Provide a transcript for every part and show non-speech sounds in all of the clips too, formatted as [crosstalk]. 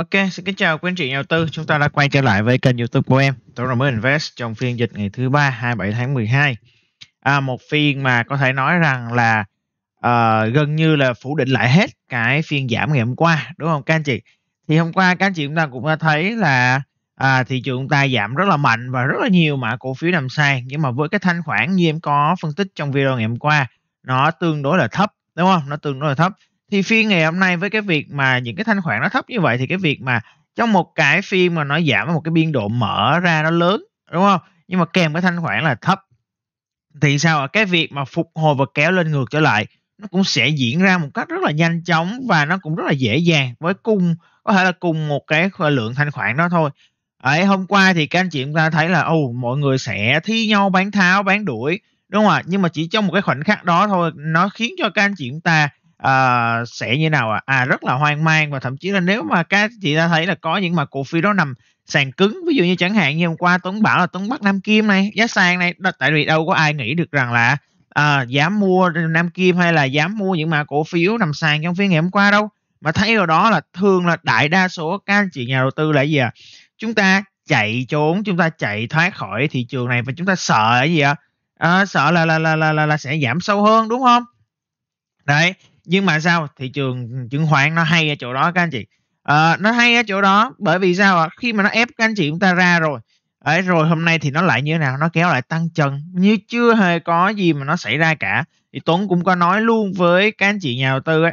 Ok, xin kính chào quý anh chị nhà đầu tư. Chúng ta đã quay trở lại với kênh YouTube của em, Tôi là mới Invest trong phiên dịch ngày thứ ba 27 tháng 12. À, một phiên mà có thể nói rằng là uh, gần như là phủ định lại hết cái phiên giảm ngày hôm qua, đúng không các anh chị? Thì hôm qua các anh chị chúng ta cũng đã thấy là à, thị trường chúng ta giảm rất là mạnh và rất là nhiều mã cổ phiếu nằm sai nhưng mà với cái thanh khoản như em có phân tích trong video ngày hôm qua nó tương đối là thấp đúng không nó tương đối là thấp thì phiên ngày hôm nay với cái việc mà những cái thanh khoản nó thấp như vậy thì cái việc mà trong một cái phiên mà nó giảm một cái biên độ mở ra nó lớn đúng không nhưng mà kèm cái thanh khoản là thấp thì sao ạ cái việc mà phục hồi và kéo lên ngược trở lại nó cũng sẽ diễn ra một cách rất là nhanh chóng và nó cũng rất là dễ dàng với cùng có thể là cùng một cái lượng thanh khoản đó thôi ấy hôm qua thì các anh chị chúng ta thấy là ồ mọi người sẽ thi nhau bán tháo bán đuổi đúng không ạ nhưng mà chỉ trong một cái khoảnh khắc đó thôi nó khiến cho các anh chị chúng ta uh, sẽ như nào À? à rất là hoang mang và thậm chí là nếu mà các chị ta thấy là có những mà cổ phiếu đó nằm sàn cứng ví dụ như chẳng hạn như hôm qua Tuấn bảo là Tuấn Bắc Nam Kim này giá sàn này đó, tại vì đâu có ai nghĩ được rằng là à, dám mua Nam Kim hay là dám mua những mà cổ phiếu nằm sàn trong phiên ngày hôm qua đâu mà thấy vào đó là thường là đại đa số các anh chị nhà đầu tư là gì à chúng ta chạy trốn chúng ta chạy thoát khỏi thị trường này và chúng ta sợ là gì ạ à? à, sợ là là, là là là là sẽ giảm sâu hơn đúng không đấy nhưng mà sao thị trường chứng khoán nó hay ở chỗ đó các anh chị à, nó hay ở chỗ đó bởi vì sao ạ khi mà nó ép các anh chị chúng ta ra rồi ấy rồi hôm nay thì nó lại như thế nào nó kéo lại tăng trần như chưa hề có gì mà nó xảy ra cả thì tuấn cũng có nói luôn với các anh chị nhà đầu tư ấy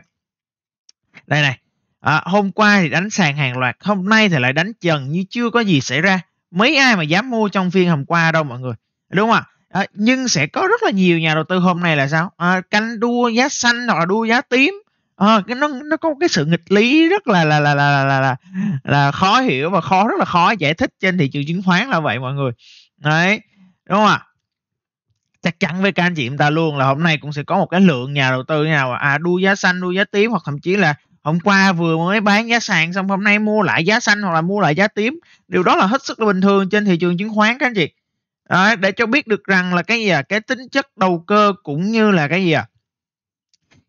đây này à, hôm qua thì đánh sàn hàng loạt hôm nay thì lại đánh trần như chưa có gì xảy ra mấy ai mà dám mua trong phiên hôm qua đâu mọi người đúng không ạ À, nhưng sẽ có rất là nhiều nhà đầu tư hôm nay là sao? À, canh đua giá xanh hoặc là đua giá tím. À, cái nó nó có cái sự nghịch lý rất là là là là là là, là khó hiểu và khó rất là khó giải thích trên thị trường chứng khoán là vậy mọi người. Đấy. Đúng không ạ? chắc chắn với các anh chị chúng ta luôn là hôm nay cũng sẽ có một cái lượng nhà đầu tư nào à đua giá xanh đua giá tím hoặc thậm chí là hôm qua vừa mới bán giá sàn xong hôm nay mua lại giá xanh hoặc là mua lại giá tím điều đó là hết sức là bình thường trên thị trường chứng khoán các anh chị à, để cho biết được rằng là cái gì à? cái tính chất đầu cơ cũng như là cái gì à?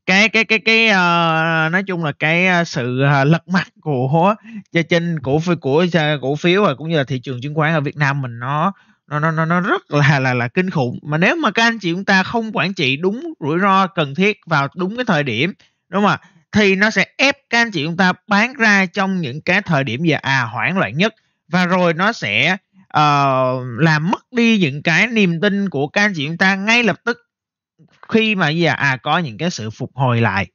cái cái cái cái uh, nói chung là cái uh, sự uh, lật mặt của trên cổ phiếu của cổ phiếu và cũng như là thị trường chứng khoán ở Việt Nam mình nó nó nó nó rất là là là kinh khủng mà nếu mà các anh chị chúng ta không quản trị đúng rủi ro cần thiết vào đúng cái thời điểm đúng không ạ thì nó sẽ ép các anh chị chúng ta bán ra trong những cái thời điểm giờ à hoảng loạn nhất và rồi nó sẽ uh, làm mất đi những cái niềm tin của các anh chị chúng ta ngay lập tức khi mà giờ à có những cái sự phục hồi lại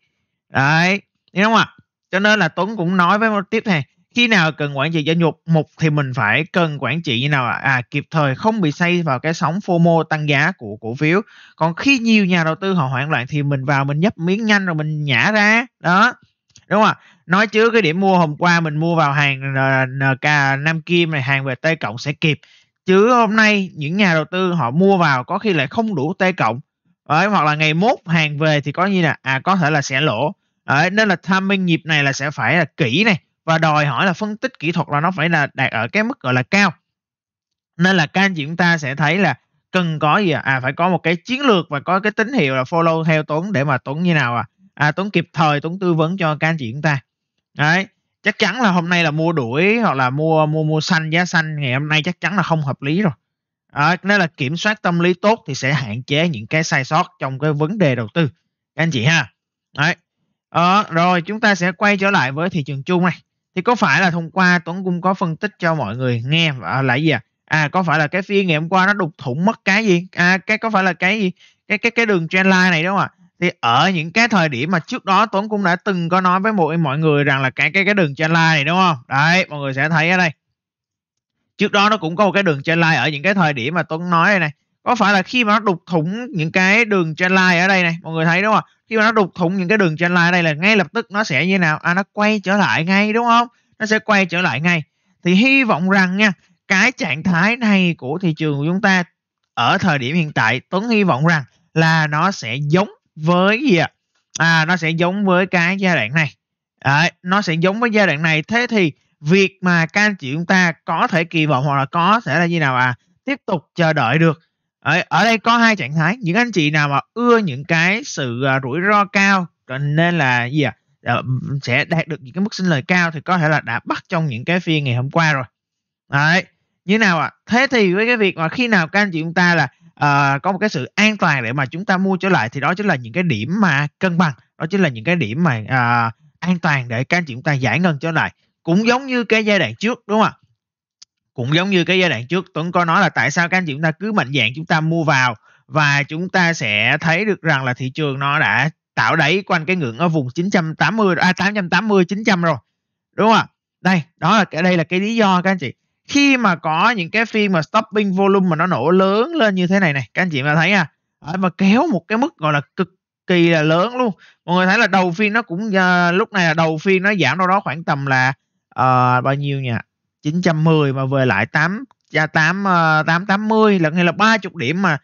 đấy hiểu không ạ cho nên là tuấn cũng nói với một tiếp này khi nào cần quản trị doanh nghiệp một thì mình phải cần quản trị như nào à? à kịp thời không bị say vào cái sóng FOMO tăng giá của cổ phiếu còn khi nhiều nhà đầu tư họ hoảng loạn thì mình vào mình nhấp miếng nhanh rồi mình nhả ra đó đúng không ạ nói chứ cái điểm mua hôm qua mình mua vào hàng nk nam kim này hàng về t cộng sẽ kịp chứ hôm nay những nhà đầu tư họ mua vào có khi lại không đủ t cộng Đấy, hoặc là ngày mốt hàng về thì có như là à có thể là sẽ lỗ Đấy, nên là tham timing nhịp này là sẽ phải là kỹ này và đòi hỏi là phân tích kỹ thuật là nó phải là đạt ở cái mức gọi là cao nên là các anh chị chúng ta sẽ thấy là cần có gì à? à phải có một cái chiến lược và có cái tín hiệu là follow theo Tuấn để mà Tuấn như nào à à, Tuấn kịp thời Tuấn tư vấn cho các anh chị chúng ta đấy chắc chắn là hôm nay là mua đuổi hoặc là mua mua mua xanh giá xanh ngày hôm nay chắc chắn là không hợp lý rồi à, nếu là kiểm soát tâm lý tốt thì sẽ hạn chế những cái sai sót trong cái vấn đề đầu tư các anh chị ha đấy à, rồi chúng ta sẽ quay trở lại với thị trường chung này thì có phải là hôm qua Tuấn cũng có phân tích cho mọi người nghe à, là gì à à có phải là cái phiên ngày hôm qua nó đục thủng mất cái gì à cái có phải là cái gì cái cái cái đường trendline này đúng không ạ thì ở những cái thời điểm mà trước đó Tuấn cũng đã từng có nói với mọi mọi người rằng là cái cái cái đường trend line này đúng không? Đấy, mọi người sẽ thấy ở đây. Trước đó nó cũng có một cái đường trend line ở những cái thời điểm mà Tuấn nói đây này. Có phải là khi mà nó đục thủng những cái đường trend line ở đây này, mọi người thấy đúng không? Khi mà nó đục thủng những cái đường trend line ở đây là ngay lập tức nó sẽ như nào? À nó quay trở lại ngay đúng không? Nó sẽ quay trở lại ngay. Thì hy vọng rằng nha, cái trạng thái này của thị trường của chúng ta ở thời điểm hiện tại Tuấn hy vọng rằng là nó sẽ giống với gì ạ à nó sẽ giống với cái giai đoạn này à, nó sẽ giống với giai đoạn này thế thì việc mà các anh chị chúng ta có thể kỳ vọng hoặc là có sẽ là như nào à tiếp tục chờ đợi được ở, ở đây có hai trạng thái những anh chị nào mà ưa những cái sự à, rủi ro cao nên là gì ạ à? sẽ đạt được những cái mức sinh lời cao thì có thể là đã bắt trong những cái phiên ngày hôm qua rồi đấy như nào ạ à? thế thì với cái việc mà khi nào các anh chị chúng ta là uh, có một cái sự an toàn để mà chúng ta mua trở lại thì đó chính là những cái điểm mà cân bằng đó chính là những cái điểm mà uh, an toàn để các anh chị chúng ta giải ngân trở lại cũng giống như cái giai đoạn trước đúng không ạ cũng giống như cái giai đoạn trước Tuấn có nói là tại sao các anh chị chúng ta cứ mạnh dạng chúng ta mua vào và chúng ta sẽ thấy được rằng là thị trường nó đã tạo đáy quanh cái ngưỡng ở vùng 980 à 880 900 rồi đúng không ạ đây đó là cái đây là cái lý do các anh chị khi mà có những cái phiên mà stopping volume mà nó nổ lớn lên như thế này này các anh chị mà thấy à mà kéo một cái mức gọi là cực kỳ là lớn luôn mọi người thấy là đầu phiên nó cũng uh, lúc này là đầu phiên nó giảm đâu đó khoảng tầm là uh, bao nhiêu nhỉ 910 mà về lại 8 ra 8 uh, 880 lần hay là 30 điểm mà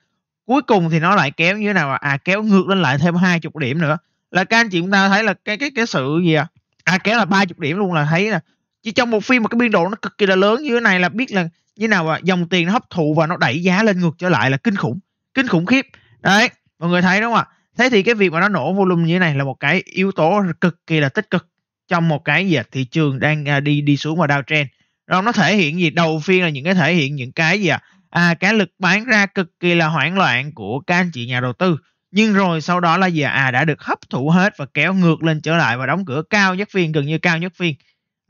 cuối cùng thì nó lại kéo như thế nào à kéo ngược lên lại thêm 20 điểm nữa là các anh chị chúng ta thấy là cái cái cái sự gì à, à kéo là 30 điểm luôn là thấy là chỉ trong một phim mà cái biên độ nó cực kỳ là lớn như thế này là biết là như nào mà dòng tiền nó hấp thụ và nó đẩy giá lên ngược trở lại là kinh khủng kinh khủng khiếp đấy mọi người thấy đúng không ạ thế thì cái việc mà nó nổ volume như thế này là một cái yếu tố cực kỳ là tích cực trong một cái gì à, thị trường đang à, đi đi xuống vào downtrend rồi nó thể hiện gì đầu phiên là những cái thể hiện những cái gì à, à cái lực bán ra cực kỳ là hoảng loạn của các anh chị nhà đầu tư nhưng rồi sau đó là gì à, à đã được hấp thụ hết và kéo ngược lên trở lại và đóng cửa cao nhất phiên gần như cao nhất phiên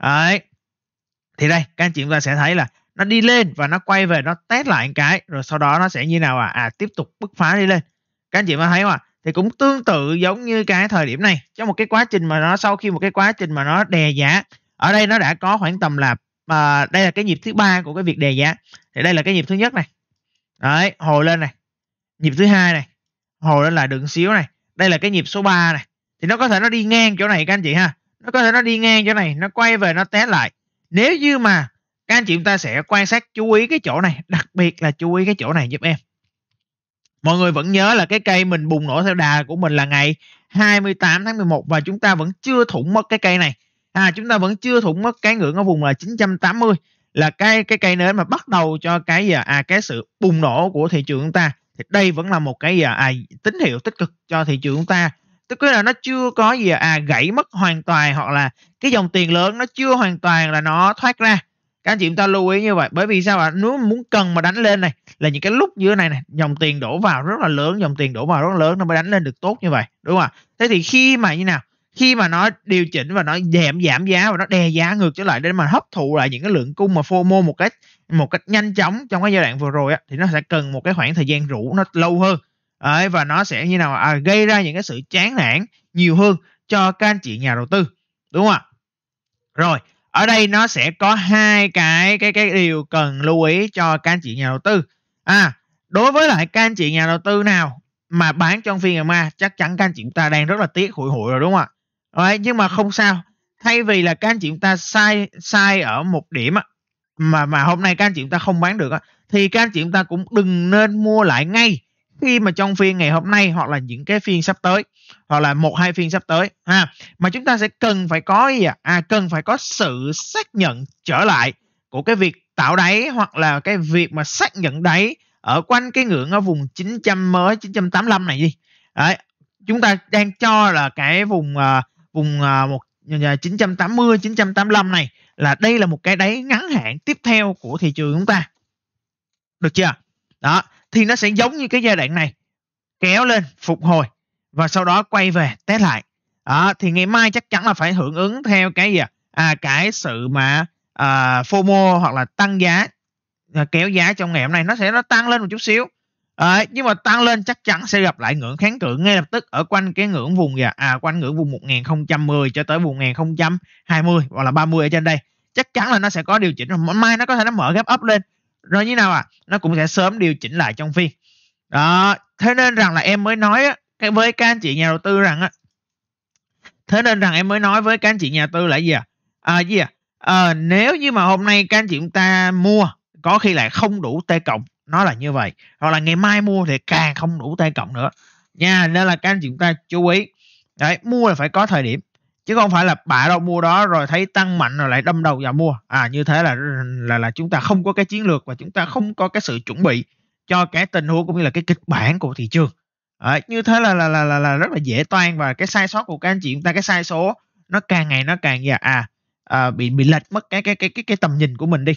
Đấy. Thì đây, các anh chị chúng ta sẽ thấy là nó đi lên và nó quay về nó test lại một cái rồi sau đó nó sẽ như nào à à tiếp tục bứt phá đi lên các anh chị mà thấy không ạ thì cũng tương tự giống như cái thời điểm này trong một cái quá trình mà nó sau khi một cái quá trình mà nó đè giá ở đây nó đã có khoảng tầm là à, đây là cái nhịp thứ ba của cái việc đè giá thì đây là cái nhịp thứ nhất này đấy hồi lên này nhịp thứ hai này hồi lên là đường xíu này đây là cái nhịp số 3 này thì nó có thể nó đi ngang chỗ này các anh chị ha nó có thể nó đi ngang chỗ này nó quay về nó té lại nếu như mà các anh chị chúng ta sẽ quan sát chú ý cái chỗ này đặc biệt là chú ý cái chỗ này giúp em mọi người vẫn nhớ là cái cây mình bùng nổ theo đà của mình là ngày 28 tháng 11 và chúng ta vẫn chưa thủng mất cái cây này à chúng ta vẫn chưa thủng mất cái ngưỡng ở vùng là 980 là cái cái cây nến mà bắt đầu cho cái giờ à cái sự bùng nổ của thị trường chúng ta thì đây vẫn là một cái giờ à, tín hiệu tích cực cho thị trường chúng ta tức là nó chưa có gì à, à gãy mất hoàn toàn hoặc là cái dòng tiền lớn nó chưa hoàn toàn là nó thoát ra các anh chị chúng ta lưu ý như vậy bởi vì sao ạ à? nếu muốn cần mà đánh lên này là những cái lúc như thế này này dòng tiền đổ vào rất là lớn dòng tiền đổ vào rất là lớn nó mới đánh lên được tốt như vậy đúng không ạ thế thì khi mà như nào khi mà nó điều chỉnh và nó giảm giảm giá và nó đè giá ngược trở lại để mà hấp thụ lại những cái lượng cung mà FOMO một cách một cách nhanh chóng trong cái giai đoạn vừa rồi á, thì nó sẽ cần một cái khoảng thời gian rủ nó lâu hơn Đấy, và nó sẽ như nào à, gây ra những cái sự chán nản nhiều hơn cho các anh chị nhà đầu tư đúng không ạ rồi ở đây nó sẽ có hai cái cái cái điều cần lưu ý cho các anh chị nhà đầu tư à đối với lại các anh chị nhà đầu tư nào mà bán trong phiên ngày mai chắc chắn các anh chị chúng ta đang rất là tiếc hụi hụi rồi đúng không ạ Đấy, nhưng mà không sao thay vì là các anh chị chúng ta sai sai ở một điểm mà mà hôm nay các anh chị chúng ta không bán được thì các anh chị chúng ta cũng đừng nên mua lại ngay khi mà trong phiên ngày hôm nay hoặc là những cái phiên sắp tới hoặc là một hai phiên sắp tới ha mà chúng ta sẽ cần phải có gì à? à cần phải có sự xác nhận trở lại của cái việc tạo đáy hoặc là cái việc mà xác nhận đáy ở quanh cái ngưỡng ở vùng 900 mới 985 này gì Đấy, chúng ta đang cho là cái vùng uh, vùng uh, một 980 985 này là đây là một cái đáy ngắn hạn tiếp theo của thị trường chúng ta được chưa đó thì nó sẽ giống như cái giai đoạn này kéo lên phục hồi và sau đó quay về test lại à, thì ngày mai chắc chắn là phải hưởng ứng theo cái gì à, à cái sự mà à, FOMO hoặc là tăng giá à, kéo giá trong ngày hôm nay nó sẽ nó tăng lên một chút xíu à, nhưng mà tăng lên chắc chắn sẽ gặp lại ngưỡng kháng cự ngay lập tức ở quanh cái ngưỡng vùng gì à, à quanh ngưỡng vùng 1010 cho tới vùng 1020 hoặc là 30 ở trên đây chắc chắn là nó sẽ có điều chỉnh mai nó có thể nó mở gap up lên nó như nào à? nó cũng sẽ sớm điều chỉnh lại trong phiên đó thế nên rằng là em mới nói cái với các anh chị nhà đầu tư rằng á thế nên rằng em mới nói với các anh chị nhà đầu tư là gì à, à gì à? à nếu như mà hôm nay các anh chị chúng ta mua có khi lại không đủ t cộng nó là như vậy hoặc là ngày mai mua thì càng không đủ t cộng nữa nha nên là các anh chị chúng ta chú ý đấy mua là phải có thời điểm chứ không phải là bạ đâu mua đó rồi thấy tăng mạnh rồi lại đâm đầu vào mua à như thế là là là chúng ta không có cái chiến lược và chúng ta không có cái sự chuẩn bị cho cái tình huống cũng như là cái kịch bản của thị trường à, như thế là, là là là là rất là dễ toan và cái sai sót của các anh chị chúng ta cái sai số nó càng ngày nó càng giờ à, à bị bị lệch mất cái cái cái cái cái tầm nhìn của mình đi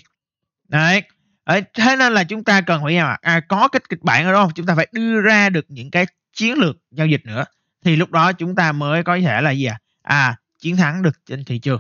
đấy à, thế nên là chúng ta cần phải à, có cái kịch bản ở đó chúng ta phải đưa ra được những cái chiến lược giao dịch nữa thì lúc đó chúng ta mới có thể là gì à à, chiến thắng được trên thị trường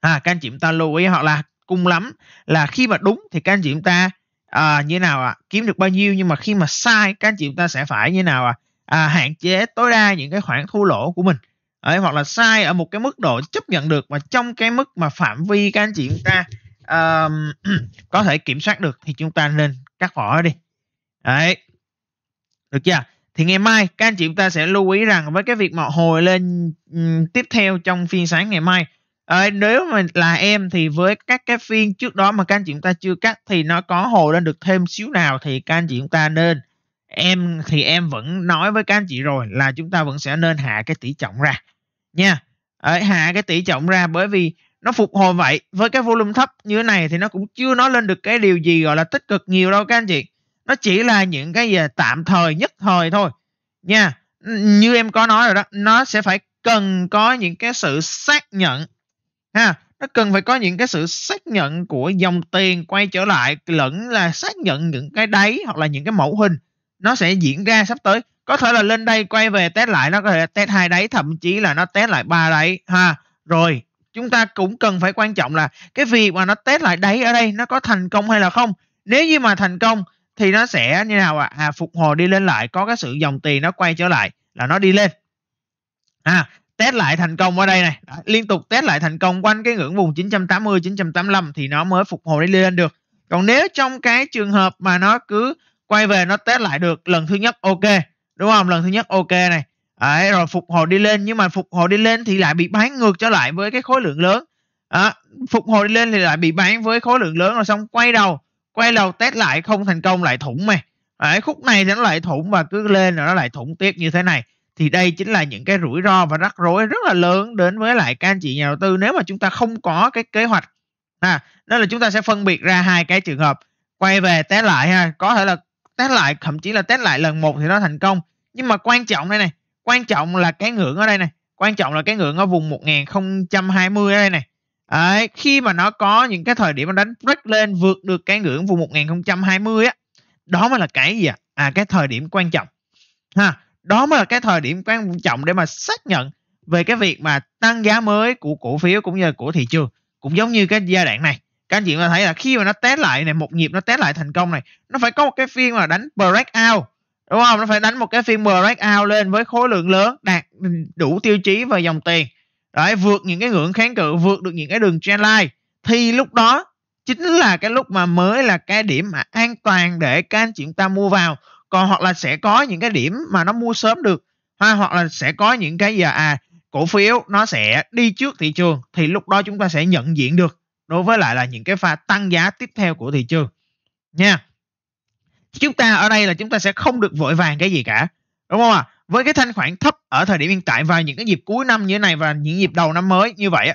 à, các anh chị chúng ta lưu ý họ là cung lắm là khi mà đúng thì các anh chị chúng ta à, như nào ạ à? kiếm được bao nhiêu nhưng mà khi mà sai các anh chị chúng ta sẽ phải như nào ạ à? à, hạn chế tối đa những cái khoản thua lỗ của mình Đấy, hoặc là sai ở một cái mức độ chấp nhận được và trong cái mức mà phạm vi các anh chị chúng ta um, [clears throat] có thể kiểm soát được thì chúng ta nên cắt bỏ đi đấy được chưa thì ngày mai các anh chị chúng ta sẽ lưu ý rằng với cái việc mà hồi lên um, tiếp theo trong phiên sáng ngày mai à, nếu mà là em thì với các cái phiên trước đó mà các anh chị chúng ta chưa cắt thì nó có hồi lên được thêm xíu nào thì các anh chị chúng ta nên em thì em vẫn nói với các anh chị rồi là chúng ta vẫn sẽ nên hạ cái tỷ trọng ra nha ở ờ, hạ cái tỷ trọng ra bởi vì nó phục hồi vậy với cái volume thấp như thế này thì nó cũng chưa nói lên được cái điều gì gọi là tích cực nhiều đâu các anh chị nó chỉ là những cái gì à, tạm thời nhất thời thôi nha như em có nói rồi đó nó sẽ phải cần có những cái sự xác nhận ha nó cần phải có những cái sự xác nhận của dòng tiền quay trở lại lẫn là xác nhận những cái đáy hoặc là những cái mẫu hình nó sẽ diễn ra sắp tới có thể là lên đây quay về test lại nó có thể test hai đáy thậm chí là nó test lại ba đáy ha rồi chúng ta cũng cần phải quan trọng là cái việc mà nó test lại đáy ở đây nó có thành công hay là không nếu như mà thành công thì nó sẽ như nào ạ à? à, phục hồi đi lên lại có cái sự dòng tiền nó quay trở lại là nó đi lên à, test lại thành công ở đây này Đó, liên tục test lại thành công quanh cái ngưỡng vùng 980 985 thì nó mới phục hồi đi lên được còn nếu trong cái trường hợp mà nó cứ quay về nó test lại được lần thứ nhất ok đúng không lần thứ nhất ok này Đấy, rồi phục hồi đi lên nhưng mà phục hồi đi lên thì lại bị bán ngược trở lại với cái khối lượng lớn à, phục hồi đi lên thì lại bị bán với khối lượng lớn rồi xong quay đầu quay đầu test lại không thành công lại thủng mày Đấy, khúc này thì nó lại thủng và cứ lên rồi nó lại thủng tiếp như thế này thì đây chính là những cái rủi ro và rắc rối rất là lớn đến với lại các anh chị nhà đầu tư nếu mà chúng ta không có cái kế hoạch ha nên là chúng ta sẽ phân biệt ra hai cái trường hợp quay về test lại ha có thể là test lại thậm chí là test lại lần một thì nó thành công nhưng mà quan trọng đây này quan trọng là cái ngưỡng ở đây này quan trọng là cái ngưỡng ở vùng 1020 ở đây này Đấy, khi mà nó có những cái thời điểm nó đánh break lên vượt được cái ngưỡng vùng 1020 á, đó mới là cái gì ạ? À? à cái thời điểm quan trọng. Ha, đó mới là cái thời điểm quan trọng để mà xác nhận về cái việc mà tăng giá mới của cổ phiếu cũng như của thị trường cũng giống như cái giai đoạn này các anh chị mà thấy là khi mà nó test lại này một nhịp nó test lại thành công này nó phải có một cái phiên mà đánh break out đúng không nó phải đánh một cái phiên break out lên với khối lượng lớn đạt đủ tiêu chí về dòng tiền đấy vượt những cái ngưỡng kháng cự vượt được những cái đường trendline thì lúc đó chính là cái lúc mà mới là cái điểm mà an toàn để các anh chị chúng ta mua vào còn hoặc là sẽ có những cái điểm mà nó mua sớm được ha hoặc là sẽ có những cái giờ à cổ phiếu nó sẽ đi trước thị trường thì lúc đó chúng ta sẽ nhận diện được đối với lại là những cái pha tăng giá tiếp theo của thị trường nha chúng ta ở đây là chúng ta sẽ không được vội vàng cái gì cả đúng không ạ à? với cái thanh khoản thấp ở thời điểm hiện tại và những cái dịp cuối năm như thế này và những dịp đầu năm mới như vậy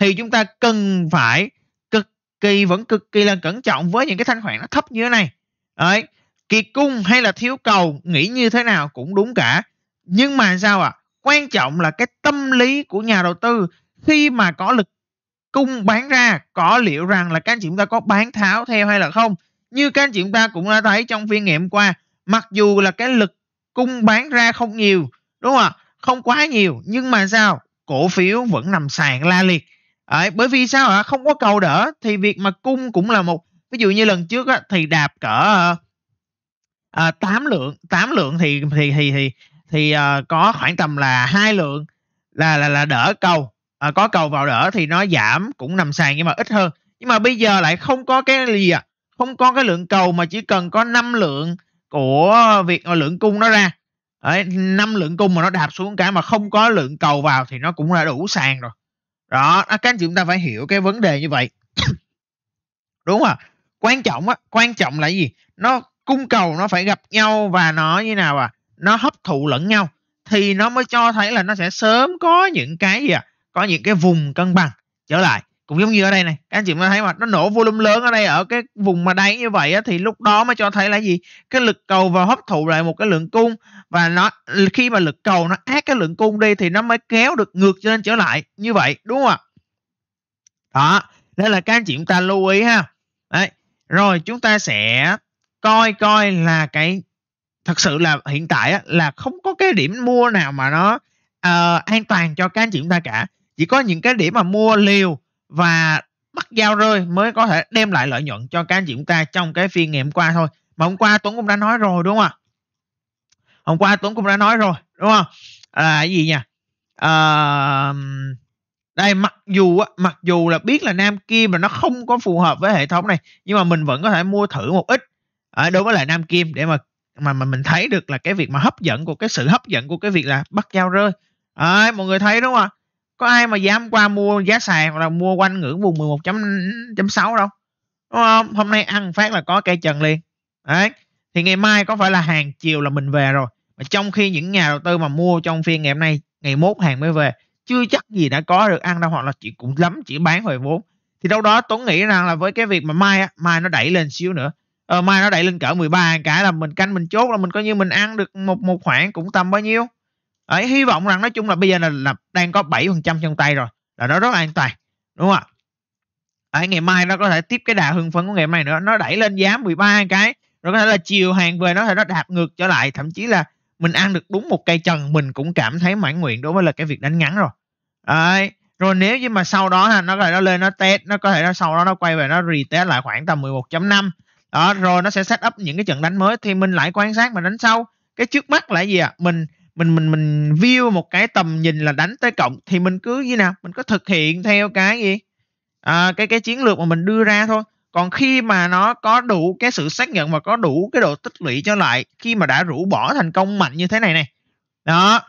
thì chúng ta cần phải cực kỳ vẫn cực kỳ là cẩn trọng với những cái thanh khoản nó thấp như thế này đấy kiệt cung hay là thiếu cầu nghĩ như thế nào cũng đúng cả nhưng mà sao ạ à? quan trọng là cái tâm lý của nhà đầu tư khi mà có lực cung bán ra có liệu rằng là các anh chị chúng ta có bán tháo theo hay là không như các anh chị chúng ta cũng đã thấy trong phiên nghiệm qua mặc dù là cái lực cung bán ra không nhiều đúng không ạ không quá nhiều nhưng mà sao cổ phiếu vẫn nằm sàn la liệt à, bởi vì sao ạ không có cầu đỡ thì việc mà cung cũng là một ví dụ như lần trước á, thì đạp cỡ à, ờ, 8 ờ, lượng 8 lượng thì thì thì thì thì à, có khoảng tầm là hai lượng là là là đỡ cầu à, có cầu vào đỡ thì nó giảm cũng nằm sàn nhưng mà ít hơn nhưng mà bây giờ lại không có cái gì à không có cái lượng cầu mà chỉ cần có 5 lượng của việc lượng cung nó ra Đấy, 5 lượng cung mà nó đạp xuống cả mà không có lượng cầu vào thì nó cũng đã đủ sàn rồi đó à, các anh chị chúng ta phải hiểu cái vấn đề như vậy [coughs] đúng không quan trọng á quan trọng là gì nó cung cầu nó phải gặp nhau và nó như nào à nó hấp thụ lẫn nhau thì nó mới cho thấy là nó sẽ sớm có những cái gì à có những cái vùng cân bằng trở lại cũng giống như ở đây này các anh chị mới thấy mà nó nổ volume lớn ở đây ở cái vùng mà đáy như vậy á, thì lúc đó mới cho thấy là gì cái lực cầu vào hấp thụ lại một cái lượng cung và nó khi mà lực cầu nó át cái lượng cung đi thì nó mới kéo được ngược cho nên trở lại như vậy đúng không ạ đó đây là các anh chị chúng ta lưu ý ha đấy rồi chúng ta sẽ coi coi là cái thật sự là hiện tại á, là không có cái điểm mua nào mà nó uh, an toàn cho các anh chị chúng ta cả chỉ có những cái điểm mà mua liều và bắt giao rơi mới có thể đem lại lợi nhuận cho các anh chị chúng ta trong cái phiên ngày hôm qua thôi mà hôm qua Tuấn cũng đã nói rồi đúng không ạ hôm qua Tuấn cũng đã nói rồi đúng không là cái gì nha à, đây mặc dù mặc dù là biết là nam kim mà nó không có phù hợp với hệ thống này nhưng mà mình vẫn có thể mua thử một ít ở đối với lại nam kim để mà mà mà mình thấy được là cái việc mà hấp dẫn của cái sự hấp dẫn của cái việc là bắt giao rơi à, mọi người thấy đúng không ạ có ai mà dám qua mua giá sàn hoặc là mua quanh ngưỡng vùng 11.6 đâu đúng không hôm nay ăn phát là có cây trần liền đấy thì ngày mai có phải là hàng chiều là mình về rồi mà trong khi những nhà đầu tư mà mua trong phiên ngày hôm nay ngày mốt hàng mới về chưa chắc gì đã có được ăn đâu hoặc là chỉ cũng lắm chỉ bán hồi vốn thì đâu đó Tuấn nghĩ rằng là với cái việc mà mai á, mai nó đẩy lên xíu nữa ờ, mai nó đẩy lên cỡ 13 cái là mình canh mình chốt là mình coi như mình ăn được một một khoảng cũng tầm bao nhiêu Đấy, hy vọng rằng nói chung là bây giờ là, là đang có 7% trong tay rồi là nó rất là an toàn đúng không ạ ngày mai nó có thể tiếp cái đà hưng phấn của ngày mai nữa nó đẩy lên giá 13 cái rồi có thể là chiều hàng về nó thể nó đạt ngược trở lại thậm chí là mình ăn được đúng một cây trần mình cũng cảm thấy mãn nguyện đối với là cái việc đánh ngắn rồi Đấy. rồi nếu như mà sau đó ha nó có thể nó lên nó test nó có thể nó sau đó nó quay về nó retest lại khoảng tầm 11.5 đó rồi nó sẽ set up những cái trận đánh mới thì mình lại quan sát mà đánh sau cái trước mắt là gì ạ à? mình mình mình mình view một cái tầm nhìn là đánh tới cộng thì mình cứ như nào mình có thực hiện theo cái gì à, cái cái chiến lược mà mình đưa ra thôi còn khi mà nó có đủ cái sự xác nhận và có đủ cái độ tích lũy trở lại khi mà đã rũ bỏ thành công mạnh như thế này này đó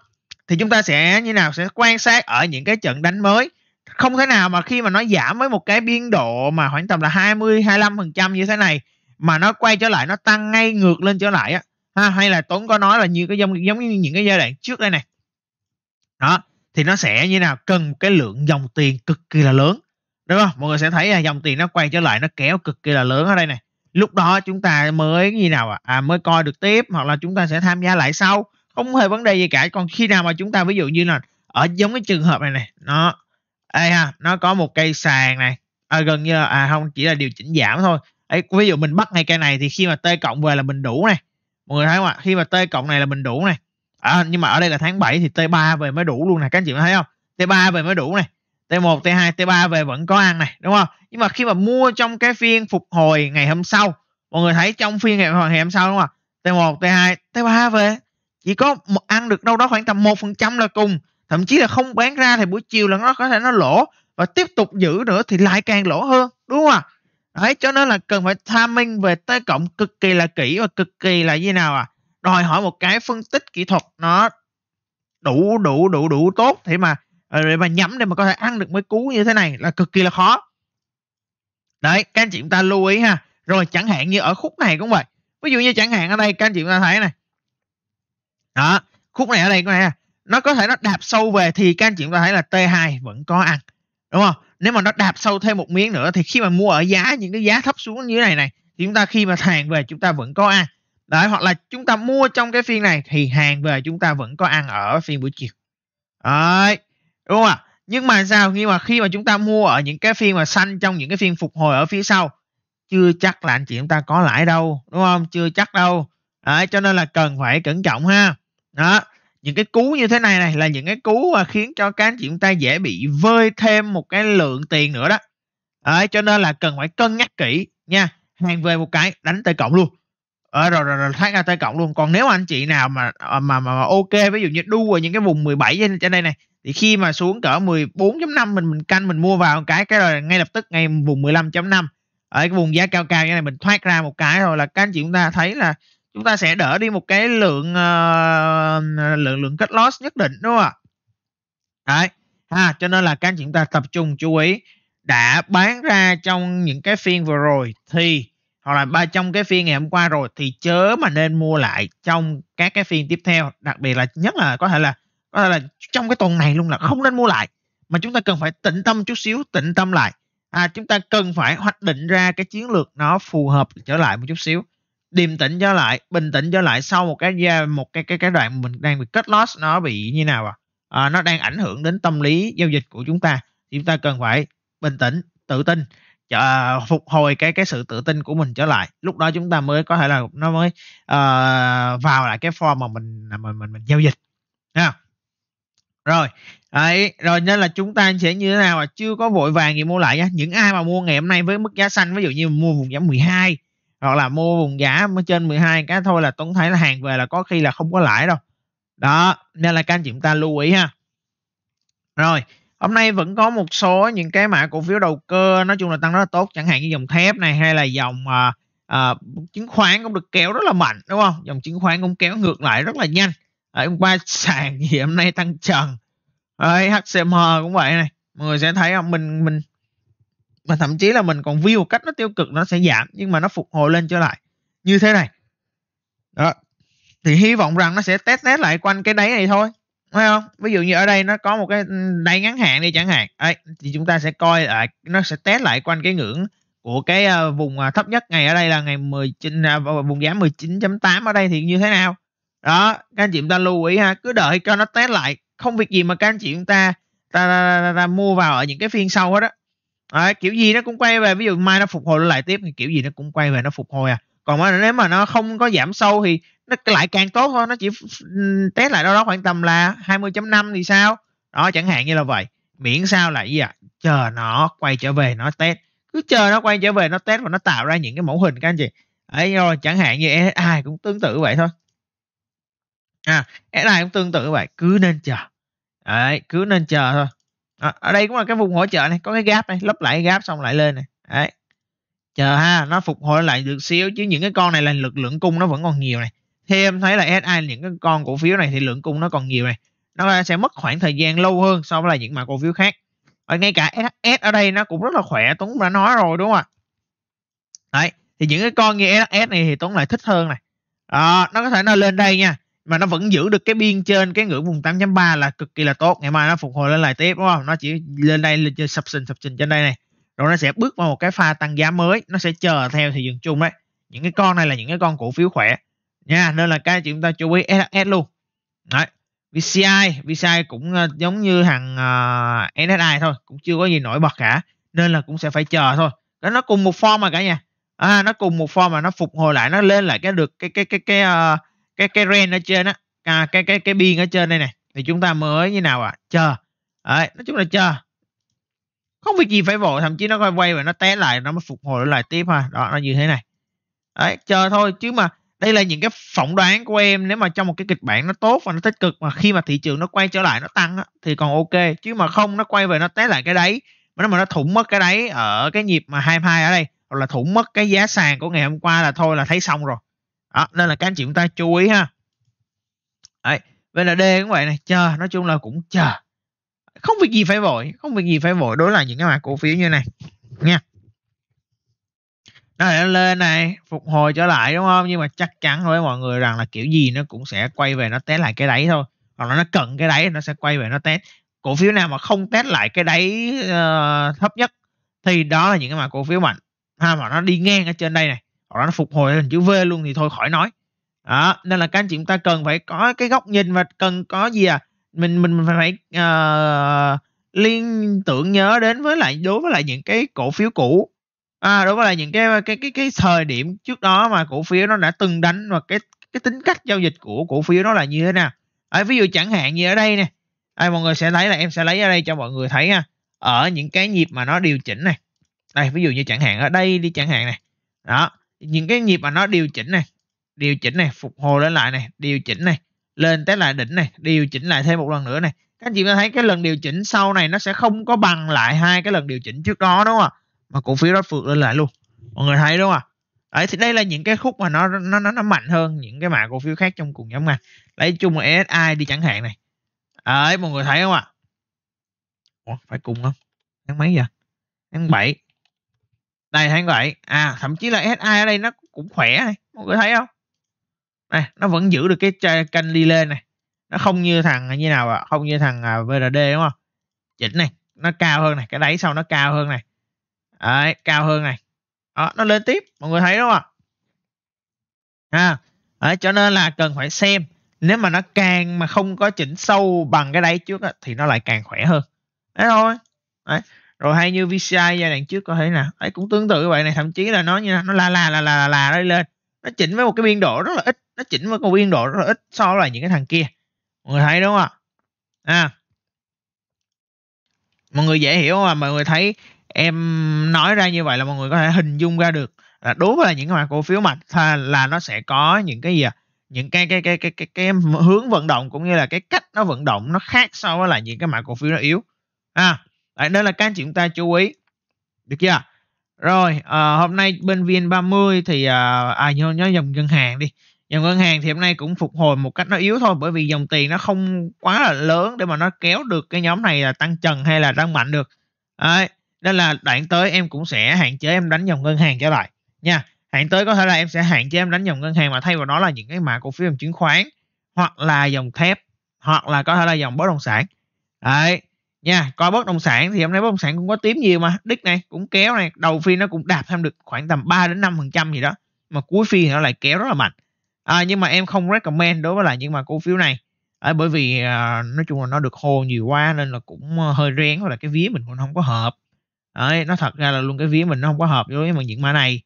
thì chúng ta sẽ như nào sẽ quan sát ở những cái trận đánh mới không thể nào mà khi mà nó giảm với một cái biên độ mà khoảng tầm là 20 25 phần trăm như thế này mà nó quay trở lại nó tăng ngay ngược lên trở lại á ha, hay là Tuấn có nói là như cái giống giống như những cái giai đoạn trước đây này đó thì nó sẽ như nào cần cái lượng dòng tiền cực kỳ là lớn đúng không mọi người sẽ thấy là dòng tiền nó quay trở lại nó kéo cực kỳ là lớn ở đây này lúc đó chúng ta mới như nào à? à mới coi được tiếp hoặc là chúng ta sẽ tham gia lại sau không hề vấn đề gì cả còn khi nào mà chúng ta ví dụ như là ở giống cái trường hợp này này nó đây ha nó có một cây sàn này à, gần như là, à không chỉ là điều chỉnh giảm thôi ấy ví dụ mình bắt ngay cây này thì khi mà t cộng về là mình đủ này mọi người thấy không ạ khi mà t cộng này là mình đủ này à, nhưng mà ở đây là tháng 7 thì t 3 về mới đủ luôn này các anh chị thấy không t 3 về mới đủ này t 1 t 2 t 3 về vẫn có ăn này đúng không nhưng mà khi mà mua trong cái phiên phục hồi ngày hôm sau mọi người thấy trong phiên ngày, hôm sau đúng không t 1 t 2 t 3 về chỉ có một ăn được đâu đó khoảng tầm một phần trăm là cùng thậm chí là không bán ra thì buổi chiều là nó có thể nó lỗ và tiếp tục giữ nữa thì lại càng lỗ hơn đúng không ạ đấy cho nên là cần phải tham minh về tới cộng cực kỳ là kỹ và cực kỳ là như nào à đòi hỏi một cái phân tích kỹ thuật nó đủ đủ đủ đủ tốt thì mà ờ, để mà nhắm để mà có thể ăn được mới cú như thế này là cực kỳ là khó đấy các anh chị chúng ta lưu ý ha rồi chẳng hạn như ở khúc này cũng vậy ví dụ như chẳng hạn ở đây các anh chị chúng ta thấy này đó khúc này ở đây này nó có thể nó đạp sâu về thì các anh chị chúng ta thấy là t2 vẫn có ăn đúng không nếu mà nó đạp sâu thêm một miếng nữa thì khi mà mua ở giá những cái giá thấp xuống như thế này này thì chúng ta khi mà hàng về chúng ta vẫn có ăn đấy hoặc là chúng ta mua trong cái phiên này thì hàng về chúng ta vẫn có ăn ở phiên buổi chiều đấy đúng không ạ nhưng mà sao nhưng mà khi mà chúng ta mua ở những cái phiên mà xanh trong những cái phiên phục hồi ở phía sau chưa chắc là anh chị chúng ta có lãi đâu đúng không chưa chắc đâu đấy cho nên là cần phải cẩn trọng ha đó những cái cú như thế này này là những cái cú mà khiến cho các anh chị chúng ta dễ bị vơi thêm một cái lượng tiền nữa đó Đấy, cho nên là cần phải cân nhắc kỹ nha hàng về một cái đánh tay cộng luôn à, rồi, rồi rồi thoát ra tay cộng luôn còn nếu anh chị nào mà à, mà mà, mà ok ví dụ như đu vào những cái vùng 17 trên đây này thì khi mà xuống cỡ 14.5 mình mình canh mình mua vào một cái cái rồi ngay lập tức ngay vùng 15.5 ở cái vùng giá cao cao như này mình thoát ra một cái rồi là các anh chị chúng ta thấy là chúng ta sẽ đỡ đi một cái lượng uh, lượng lượng cắt loss nhất định đúng không ạ đấy ha cho nên là các anh chị chúng ta tập trung chú ý đã bán ra trong những cái phiên vừa rồi thì hoặc là ba trong cái phiên ngày hôm qua rồi thì chớ mà nên mua lại trong các cái phiên tiếp theo đặc biệt là nhất là có thể là có thể là trong cái tuần này luôn là không nên mua lại mà chúng ta cần phải tĩnh tâm chút xíu tĩnh tâm lại à chúng ta cần phải hoạch định ra cái chiến lược nó phù hợp trở lại một chút xíu điềm tĩnh trở lại bình tĩnh trở lại sau một cái một cái cái cái đoạn mình đang bị cut loss nó bị như nào à? à nó đang ảnh hưởng đến tâm lý giao dịch của chúng ta thì chúng ta cần phải bình tĩnh tự tin chờ phục hồi cái cái sự tự tin của mình trở lại lúc đó chúng ta mới có thể là nó mới uh, vào lại cái form mà mình mình mình, mình giao dịch ha rồi đấy rồi nên là chúng ta sẽ như thế nào mà chưa có vội vàng gì mua lại nhá những ai mà mua ngày hôm nay với mức giá xanh ví dụ như mua vùng giá 12 hoặc là mua vùng giá mới trên 12 cái thôi là Tuấn thấy là hàng về là có khi là không có lãi đâu đó nên là các anh chị chúng ta lưu ý ha rồi hôm nay vẫn có một số những cái mã cổ phiếu đầu cơ nói chung là tăng rất là tốt chẳng hạn như dòng thép này hay là dòng uh, à, chứng khoán cũng được kéo rất là mạnh đúng không dòng chứng khoán cũng kéo ngược lại rất là nhanh à, hôm qua [laughs] sàn thì hôm nay tăng trần à, HCM cũng vậy này mọi người sẽ thấy không mình mình mà thậm chí là mình còn view một cách nó tiêu cực nó sẽ giảm nhưng mà nó phục hồi lên trở lại như thế này đó thì hy vọng rằng nó sẽ test test lại quanh cái đáy này thôi phải không ví dụ như ở đây nó có một cái đáy ngắn hạn đi chẳng hạn ấy thì chúng ta sẽ coi lại nó sẽ test lại quanh cái ngưỡng của cái ờ, vùng ờ, thấp nhất ngày ở đây là ngày 19 à, vùng giá 19.8 ở đây thì như thế nào đó các anh chị chúng ta lưu ý ha cứ đợi cho nó test lại không việc gì mà các anh chị chúng ta ta, ta, ta, ta, ta mua vào ở những cái phiên sau hết đó à, kiểu gì nó cũng quay về ví dụ mai nó phục hồi lại tiếp thì kiểu gì nó cũng quay về nó phục hồi à còn mà nếu mà nó không có giảm sâu thì nó lại càng tốt thôi nó chỉ test lại đâu đó khoảng tầm là 20.5 thì sao đó chẳng hạn như là vậy miễn sao là gì à? chờ nó quay trở về nó test cứ chờ nó quay trở về nó test và nó tạo ra những cái mẫu hình các anh chị ấy rồi chẳng hạn như ai cũng tương tự vậy thôi à ai cũng tương tự vậy cứ nên chờ Đấy, cứ nên chờ thôi à, ở đây cũng là cái vùng hỗ trợ này có cái gáp này lấp lại gáp xong lại lên này đấy chờ ha nó phục hồi lại được xíu chứ những cái con này là lực lượng cung nó vẫn còn nhiều này thêm thấy là SI những cái con cổ phiếu này thì lượng cung nó còn nhiều này nó sẽ mất khoảng thời gian lâu hơn so với là những mã cổ phiếu khác và ngay cả SS ở đây nó cũng rất là khỏe Tuấn đã nói rồi đúng không ạ đấy thì những cái con như SS này thì Tuấn lại thích hơn này đó, nó có thể nó lên đây nha mà nó vẫn giữ được cái biên trên cái ngưỡng vùng 8.3 là cực kỳ là tốt ngày mai nó phục hồi lên lại tiếp đúng không nó chỉ lên đây lên sập sình sập sình trên đây này rồi nó sẽ bước vào một cái pha tăng giá mới nó sẽ chờ theo thị trường chung đấy những cái con này là những cái con cổ phiếu khỏe nha nên là cái chúng ta chú ý SS luôn đấy VCI VCI cũng ờ, giống như hàng uh, ờ, NSI thôi cũng chưa có gì nổi bật cả nên là cũng sẽ phải chờ thôi cái nó cùng một form mà cả nhà à, nó cùng một form mà nó phục hồi lại nó lên lại cái được cái cái cái cái uh, cái cái ren ở trên á à, cái cái cái biên ở trên đây này thì chúng ta mới như nào ạ à? chờ Đấy, nói chung là chờ không việc gì phải vội thậm chí nó quay quay và nó té lại nó mới phục hồi lại tiếp ha đó nó như thế này Đấy, chờ thôi chứ mà đây là những cái phỏng đoán của em nếu mà trong một cái kịch bản nó tốt và nó tích cực mà khi mà thị trường nó quay trở lại nó tăng á, thì còn ok chứ mà không nó quay về nó té lại cái đấy mà nó mà nó thủng mất cái đấy ở cái nhịp mà 22 ở đây hoặc là thủng mất cái giá sàn của ngày hôm qua là thôi là thấy xong rồi đó, nên là các anh chị chúng ta chú ý ha Đấy, vậy là D cũng vậy này chờ nói chung là cũng chờ không việc gì phải vội không việc gì phải vội đối là những cái mã cổ phiếu như này nha nó lại lên này phục hồi trở lại đúng không nhưng mà chắc chắn với mọi người rằng là kiểu gì nó cũng sẽ quay về nó test lại cái đáy thôi hoặc là nó cần cái đáy nó sẽ quay về nó test cổ phiếu nào mà không test lại cái đáy uh, thấp nhất thì đó là những cái mã cổ phiếu mạnh ha mà nó đi ngang ở trên đây này hoặc là nó phục hồi thành chữ V luôn thì thôi khỏi nói đó, nên là các anh chị chúng ta cần phải có cái góc nhìn và cần có gì à mình mình phải uh, liên tưởng nhớ đến với lại đối với lại những cái cổ phiếu cũ à, đối với lại những cái cái cái cái thời điểm trước đó mà cổ phiếu nó đã từng đánh và cái cái tính cách giao dịch của cổ phiếu nó là như thế nào à, ví dụ chẳng hạn như ở đây nè à, mọi người sẽ lấy là em sẽ lấy ở đây cho mọi người thấy ha ở những cái nhịp mà nó điều chỉnh này đây ví dụ như chẳng hạn ở đây đi chẳng hạn này đó những cái nhịp mà nó điều chỉnh này điều chỉnh này phục hồi lên lại này điều chỉnh này lên tới lại đỉnh này điều chỉnh lại thêm một lần nữa này các anh chị có thấy cái lần điều chỉnh sau này nó sẽ không có bằng lại hai cái lần điều chỉnh trước đó đúng không ạ mà cổ phiếu đó phượt lên lại luôn mọi người thấy đúng không ạ đấy thì đây là những cái khúc mà nó nó nó, nó mạnh hơn những cái mã cổ phiếu khác trong cùng nhóm ngành lấy chung là SSI đi chẳng hạn này đấy mọi người thấy không ạ Ủa, phải cùng không tháng mấy giờ tháng 7 đây thấy vậy à thậm chí là SI ở đây nó cũng khỏe này mọi người thấy không này nó vẫn giữ được cái canh đi lên này nó không như thằng như nào ạ à? không như thằng à, VRD đúng không chỉnh này nó cao hơn này cái đáy sau nó cao hơn này Đấy, cao hơn này đó, nó lên tiếp mọi người thấy đúng không à, đấy, cho nên là cần phải xem nếu mà nó càng mà không có chỉnh sâu bằng cái đáy trước á, thì nó lại càng khỏe hơn đấy thôi đấy rồi hay như VCI giai đoạn trước có thể là ấy cũng tương tự vậy này thậm chí là nó như nó la la la la la đây lên nó chỉnh với một cái biên độ rất là ít nó chỉnh với một biên độ rất là ít so với những cái thằng kia mọi người thấy đúng không à. mọi người dễ hiểu mà mọi người thấy em nói ra như vậy là mọi người có thể hình dung ra được là đối với là những cái cổ phiếu mà là nó sẽ có những cái gì à? những cái cái cái cái cái, cái hướng vận động cũng như là cái cách nó vận động nó khác so với là những cái mã cổ phiếu nó yếu à, Đấy, đó là các anh chị chúng ta chú ý. Được chưa? Rồi, à, hôm nay bên VN30 thì à, à nhớ nhớ dòng ngân hàng đi. Dòng ngân hàng thì hôm nay cũng phục hồi một cách nó yếu thôi bởi vì dòng tiền nó không quá là lớn để mà nó kéo được cái nhóm này là tăng trần hay là tăng mạnh được. Đấy, nên là đoạn tới em cũng sẽ hạn chế em đánh dòng ngân hàng trở lại nha. Hạn tới có thể là em sẽ hạn chế em đánh dòng ngân hàng mà thay vào đó là những cái mã cổ phiếu dòng chứng khoán hoặc là dòng thép hoặc là có thể là dòng bất động sản. Đấy, nha coi bất động sản thì hôm nay bất động sản cũng có tím nhiều mà đích này cũng kéo này đầu phiên nó cũng đạp thêm được khoảng tầm 3 đến 5 phần trăm gì đó mà cuối phiên thì nó lại kéo rất là mạnh à, nhưng mà em không recommend đối với lại những mà cổ phiếu này à, bởi vì à, nói chung là nó được hô nhiều quá nên là cũng ờ, hơi rén hoặc là cái ví mình cũng không có hợp à, nó thật ra là luôn cái ví mình nó không có hợp với mà những mã này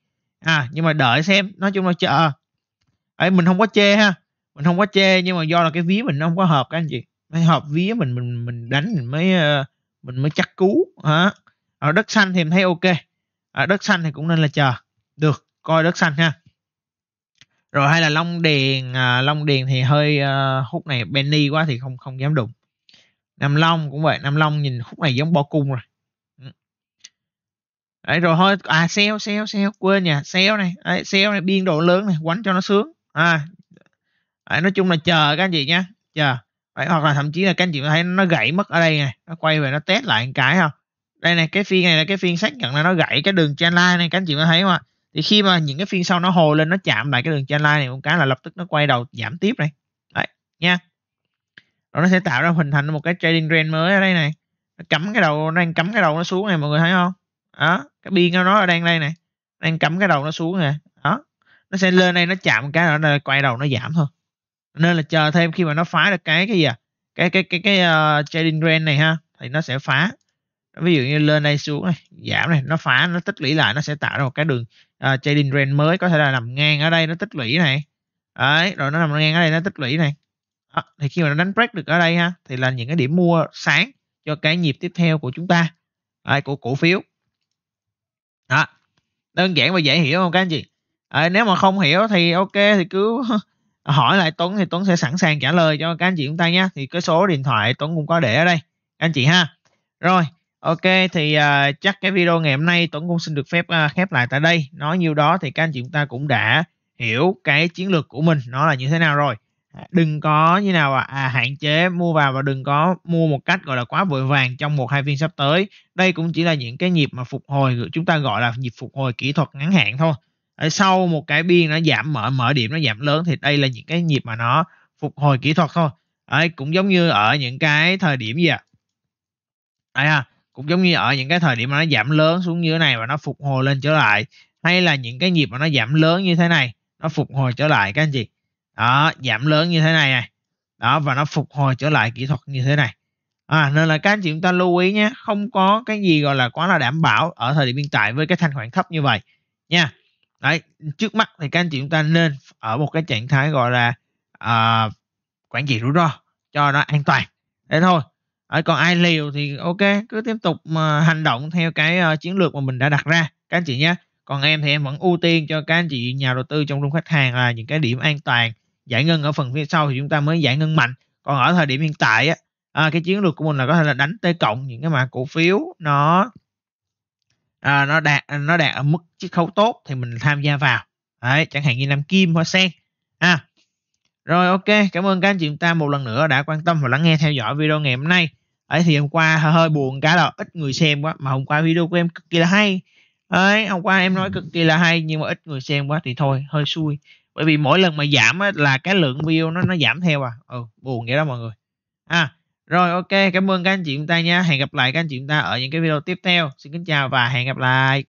à, nhưng mà đợi xem nói chung là chờ à, mình không có chê ha mình không có chê nhưng mà do là cái ví mình nó không có hợp các anh chị phải hợp vía mình mình mình đánh mình mới ờ, mình mới chắc cú hả ở đất xanh thì em thấy ok ở đất xanh thì cũng nên là chờ được coi đất xanh ha rồi hay là long điền à, long điền thì hơi uh, ờ, hút này benny quá thì không không dám đụng nam long cũng vậy nam long nhìn khúc này giống bỏ cung rồi ừ. đấy rồi thôi à sale sale sale quên nha sale này đấy, sale này biên độ lớn này quánh cho nó sướng à đấy, nói chung là chờ các anh chị nha chờ Đấy, hoặc là thậm chí là các anh chị thấy nó gãy mất ở đây này nó quay về nó test lại một cái không đây này cái phiên này là cái phiên xác nhận là nó gãy cái đường trend line này các anh chị có thấy không ạ thì khi mà những cái phiên sau nó hồi lên nó chạm lại cái đường trend line này một cái là lập tức nó quay đầu giảm tiếp này đấy nha rồi nó sẽ tạo ra hình thành một cái trading trend mới ở đây này nó cắm cái đầu nó đang cắm cái đầu nó xuống này mọi người thấy không đó cái biên nó đang đây này đang cắm cái đầu nó xuống này đó nó sẽ lên đây nó chạm một cái nó quay đầu nó giảm thôi nên là chờ thêm khi mà nó phá được cái cái gì à cái cái cái cái uh, trading range này ha thì nó sẽ phá ví dụ như lên đây xuống này giảm này nó phá nó tích lũy lại nó sẽ tạo ra một cái đường uh, trading range mới có thể là nằm ngang ở đây nó tích lũy này đấy rồi nó nằm ngang ở đây nó tích lũy này đó, thì khi mà nó đánh break được ở đây ha thì là những cái điểm mua sáng cho cái nhịp tiếp theo của chúng ta đấy, của cổ phiếu đó đơn giản và dễ hiểu không các anh chị à, nếu mà không hiểu thì ok thì cứ [laughs] hỏi lại Tuấn thì Tuấn sẽ sẵn sàng trả lời cho các anh chị chúng ta nhé thì cái số điện thoại Tuấn cũng có để ở đây anh chị ha rồi ok thì uh, chắc cái video ngày hôm nay Tuấn cũng xin được phép uh, khép lại tại đây nói nhiêu đó thì các anh chị chúng ta cũng đã hiểu cái chiến lược của mình nó là như thế nào rồi à, đừng có như nào à, à hạn chế mua vào và đừng có mua một cách gọi là quá vội vàng trong một hai phiên sắp tới đây cũng chỉ là những cái nhịp mà phục hồi chúng ta gọi là nhịp phục hồi kỹ thuật ngắn hạn thôi sau một cái biên nó giảm mở mở điểm nó giảm lớn thì đây là những cái nhịp mà nó phục hồi kỹ thuật thôi đấy, cũng giống như ở những cái thời điểm gì à đấy cũng giống như ở những cái thời điểm mà nó giảm lớn xuống như thế này và nó phục hồi lên trở lại hay là những cái nhịp mà nó giảm lớn như thế này nó phục hồi trở lại các anh chị đó giảm lớn như thế này này đó và nó phục hồi trở lại kỹ thuật như thế này à, nên là các anh chị chúng ta lưu ý nhé không có cái gì gọi là quá là đảm bảo ở thời điểm hiện tại với cái thanh khoản thấp như vậy nha Đấy, trước mắt thì các anh chị chúng ta nên ở một cái trạng thái gọi là à, quản trị rủi ro cho nó an toàn thế thôi Đấy, còn ai liều thì ok cứ tiếp tục mà hành động theo cái uh, chiến lược mà mình đã đặt ra các anh chị nhé còn em thì em vẫn ưu tiên cho các anh chị nhà đầu tư trong rung khách hàng là những cái điểm an toàn giải ngân ở phần phía sau thì chúng ta mới giải ngân mạnh còn ở thời điểm hiện tại á à, cái chiến lược của mình là có thể là đánh tới cộng những cái mã cổ phiếu nó à, nó đạt nó đạt ở mức chiết khấu tốt thì mình tham gia vào Đấy, chẳng hạn như làm kim hoa sen à, rồi ok cảm ơn các anh chị chúng ta một lần nữa đã quan tâm và lắng nghe theo dõi video ngày hôm nay ấy thì hôm qua hơi buồn cái là ít người xem quá mà hôm qua video của em cực kỳ là hay ấy hôm qua em nói cực kỳ là hay nhưng mà ít người xem quá thì thôi hơi xui bởi vì mỗi lần mà giảm á, là cái lượng view nó nó giảm theo à ừ buồn vậy đó mọi người à rồi ok, cảm ơn các anh chị chúng ta nha. Hẹn gặp lại các anh chị chúng ta ở những cái video tiếp theo. Xin kính chào và hẹn gặp lại.